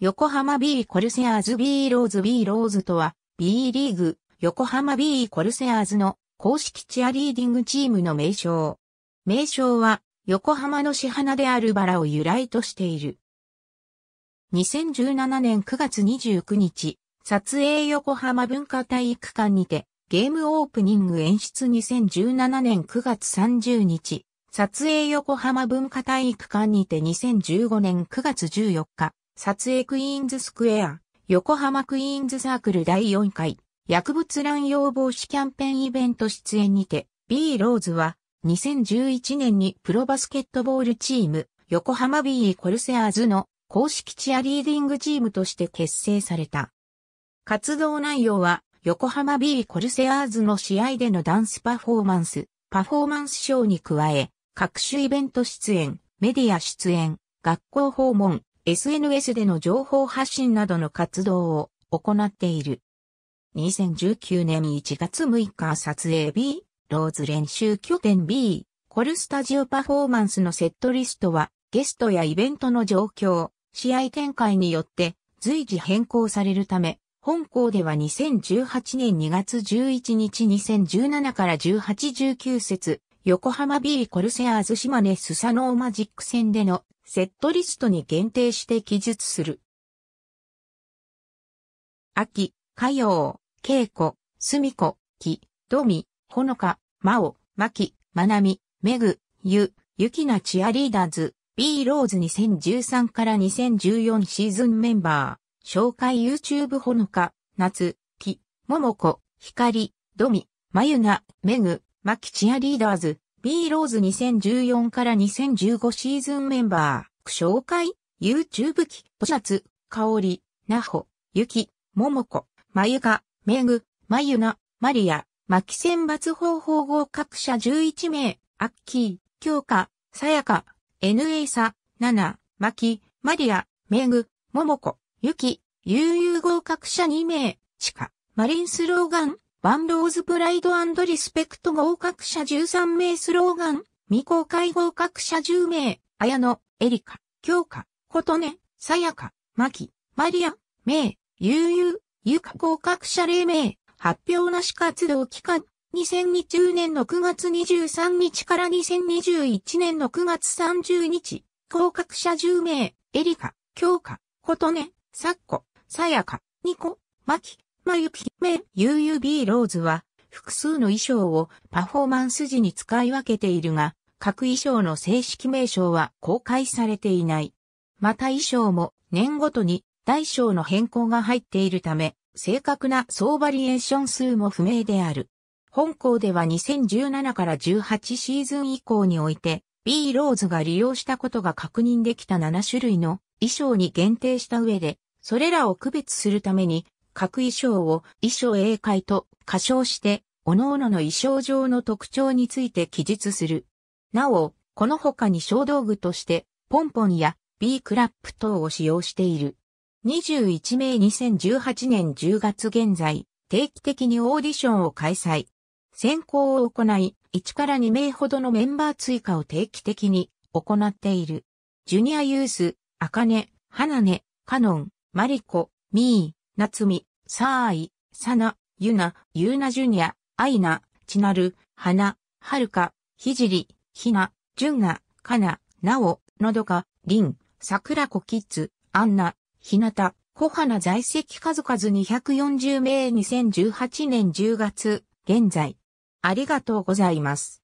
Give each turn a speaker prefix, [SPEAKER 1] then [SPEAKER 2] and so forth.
[SPEAKER 1] 横浜 B コルセアーズ B ローズ B ローズとは B リーグ横浜 B コルセアーズの公式チアリーディングチームの名称。名称は横浜の市花であるバラを由来としている。2017年9月29日、撮影横浜文化体育館にてゲームオープニング演出2017年9月30日、撮影横浜文化体育館にて2015年9月14日、撮影クイーンズスクエア、横浜クイーンズサークル第4回、薬物乱用防止キャンペーンイベント出演にて、B ローズは、2011年にプロバスケットボールチーム、横浜 B コルセアーズの公式チアリーディングチームとして結成された。活動内容は、横浜 B コルセアーズの試合でのダンスパフォーマンス、パフォーマンスショーに加え、各種イベント出演、メディア出演、学校訪問、SNS での情報発信などの活動を行っている。2019年1月6日撮影 B、ローズ練習拠点 B、コルスタジオパフォーマンスのセットリストは、ゲストやイベントの状況、試合展開によって随時変更されるため、本校では2018年2月11日2017から1819節、横浜 B コルセアーズ島根スサノーマジック戦でのセットリストに限定して記述する。秋、火曜、稽古、すみこ、き、どみ、ほのか、まお、まき、まなみ、めぐ、ゆ、ゆきなチアリーダーズ、B ローズ2013から2014シーズンメンバー、紹介 YouTube ほのか、夏、き、ももこ、ひかり、どみ、まゆな、めぐ、まきチアリーダーズ、B ローズ2014から2015シーズンメンバー、紹介、YouTube 期、シャツ、おり、なほ、ゆき、ももこ、まゆか、めぐ、まゆな、まりや、まき選抜方法合格者11名、アッキー、きょうか、さやか、NA さ、なな、まき、まりや、めぐ、ももこ、ゆき、悠々合格者2名、ちか、マリンスローガン、バンローズプライドリスペクト合格者13名スローガン、未公開合格者10名、綾野、エリカ、京香、琴音、さやか、牧、マリア、メイ、ユーゆー、ユか合格者0名、発表なし活動期間、2020年の9月23日から2021年の9月30日、合格者10名、エリカ、京香、琴音、サッコ、さやか、ニコ、牧、真由紀名 UUB ローズは複数の衣装をパフォーマンス時に使い分けているが、各衣装の正式名称は公開されていない。また衣装も年ごとに大小の変更が入っているため、正確な総バリエーション数も不明である。本校では2017から18シーズン以降において、B ローズが利用したことが確認できた7種類の衣装に限定した上で、それらを区別するために各衣装を衣装英会と歌唱して、各々の衣装上の特徴について記述する。なお、この他に小道具として、ポンポンや B クラップ等を使用している。21名2018年10月現在、定期的にオーディションを開催。選考を行い、1から2名ほどのメンバー追加を定期的に行っている。ジュニアユース、アカネ、ハナネ、カノン、マリコ、ミー、ナツミ、サーイ、サナ、ユナ、ユーナジュニア、アイナ、チナル、ハナ、ハルカ、ヒジリ、ヒナ、ジュンナ、カナ、ナオ、ノドカ、リン、サクラコキッズ、アンナ、ヒナタ、コハナ在籍数々240名2018年10月、現在。ありがとうございます。